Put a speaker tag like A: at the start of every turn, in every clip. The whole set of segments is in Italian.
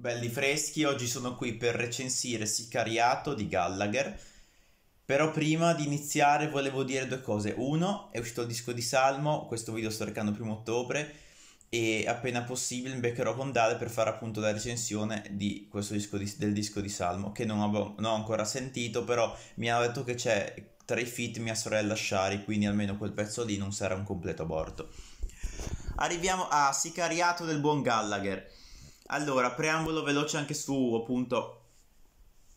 A: Belli freschi, oggi sono qui per recensire Sicariato di Gallagher. Però prima di iniziare volevo dire due cose. Uno, è uscito il disco di Salmo, questo video sto recando il primo ottobre e appena possibile mi beccherò con Dale per fare appunto la recensione di questo disco di, del disco di Salmo che non, avevo, non ho ancora sentito, però mi hanno detto che c'è tra i fit mia sorella Shari, quindi almeno quel pezzo lì non sarà un completo aborto. Arriviamo a Sicariato del buon Gallagher. Allora, preambolo veloce anche su appunto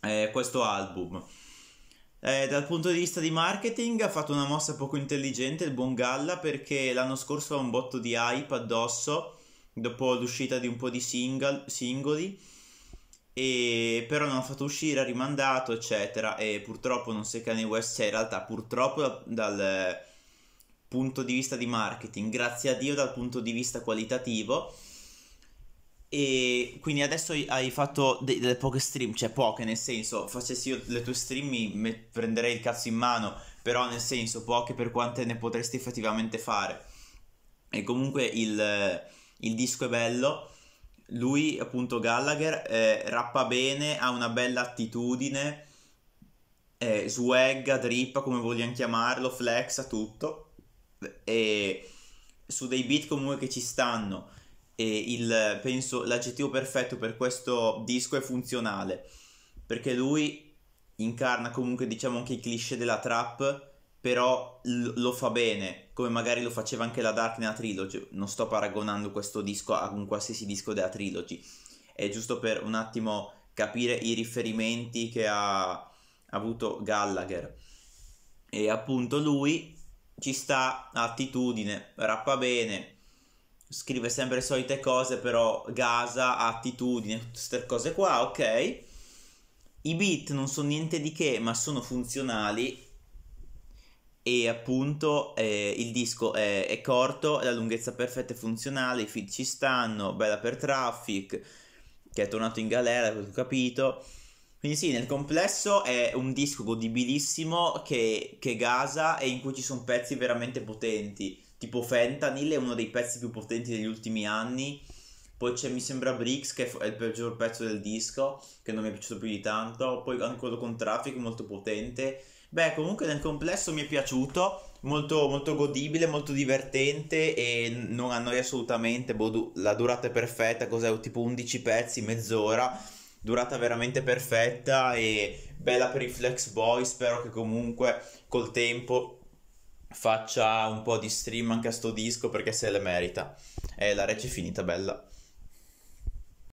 A: eh, questo album. Eh, dal punto di vista di marketing ha fatto una mossa poco intelligente il buon Galla perché l'anno scorso ha un botto di hype addosso dopo l'uscita di un po' di single, singoli e però non ha fatto uscire, ha rimandato eccetera e purtroppo non so se Kanye West cioè in realtà purtroppo dal, dal punto di vista di marketing grazie a Dio dal punto di vista qualitativo e quindi adesso hai fatto de- delle poche stream, cioè poche nel senso, facessi io le tue stream mi prenderei il cazzo in mano, però nel senso poche per quante ne potresti effettivamente fare. E comunque il, il disco è bello, lui appunto Gallagher eh, rappa bene, ha una bella attitudine, eh, swagga, drippa come vogliamo chiamarlo, flexa tutto, e su dei beat comunque che ci stanno e il, penso l'aggettivo perfetto per questo disco è funzionale, perché lui incarna comunque diciamo anche i cliché della trap, però l- lo fa bene, come magari lo faceva anche la Dark nella Trilogy, non sto paragonando questo disco a un qualsiasi disco della Trilogy, è giusto per un attimo capire i riferimenti che ha avuto Gallagher. E appunto lui ci sta, attitudine, rappa bene, scrive sempre le solite cose, però Gaza, attitudine, tutte queste cose qua, ok. I beat non sono niente di che, ma sono funzionali e appunto eh, il disco è, è corto, la lunghezza perfetta è funzionale, i feed ci stanno, bella per Traffic, che è tornato in galera, ho capito. Quindi sì, nel complesso è un disco godibilissimo che, che gasa e in cui ci sono pezzi veramente potenti tipo Fentanyl è uno dei pezzi più potenti degli ultimi anni. Poi c'è, mi sembra, Bricks, che è il peggior pezzo del disco, che non mi è piaciuto più di tanto. Poi anche quello con Traffic, molto potente. Beh, comunque nel complesso mi è piaciuto, molto, molto godibile, molto divertente e non annoia assolutamente. Boh, la durata è perfetta, cos'è? Tipo 11 pezzi, mezz'ora. Durata veramente perfetta e bella per i Flex Boy. Spero che comunque col tempo faccia un po' di stream anche a sto disco perché se le merita. E la rec è finita bella.